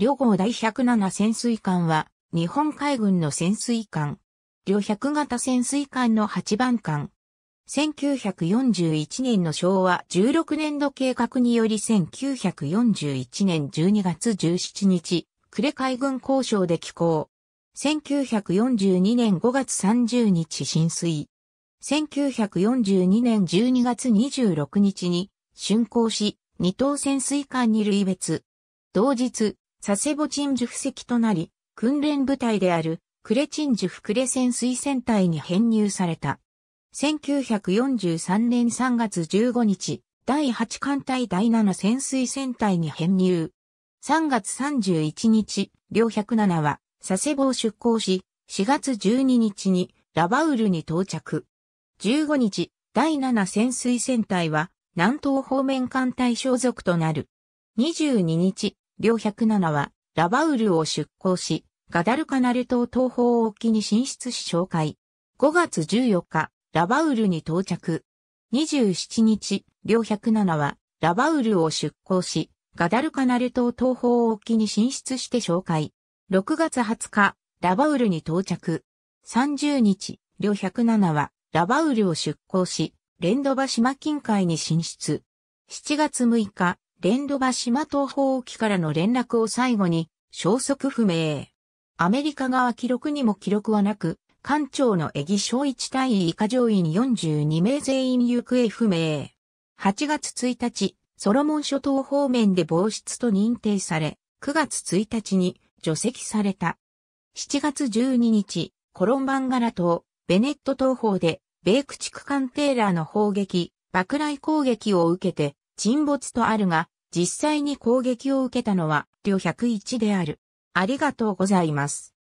両号第107潜水艦は、日本海軍の潜水艦。両百型潜水艦の8番艦。1941年の昭和16年度計画により1941年12月17日、呉海軍交渉で寄港。1942年5月30日浸水。1942年12月26日に竣工し、二等潜水艦に類別。同日、佐世保鎮守府籍となり、訓練部隊である、クレ鎮守府クレ潜水船隊に編入された。1943年3月15日、第8艦隊第7潜水船隊に編入。3月31日、両107は佐世保を出港し、4月12日にラバウルに到着。15日、第7潜水船隊は南東方面艦隊所属となる。22日、両107は、ラバウルを出港し、ガダルカナル島東方沖に進出し紹介。5月14日、ラバウルに到着。27日、両107は、ラバウルを出港し、ガダルカナル島東方沖に進出して紹介。6月20日、ラバウルに到着。30日、両107は、ラバウルを出港し、レンドバ島近海に進出。7月6日、レンドバ島東方沖からの連絡を最後に、消息不明。アメリカ側記録にも記録はなく、艦長のエギ小一隊以下乗員42名全員行方不明。8月1日、ソロモン諸島方面で防出と認定され、9月1日に除籍された。7月12日、コロンバンガラ島、ベネット東方で、米駆逐艦テーラーの砲撃、爆雷攻撃を受けて、沈没とあるが、実際に攻撃を受けたのは、旅101である。ありがとうございます。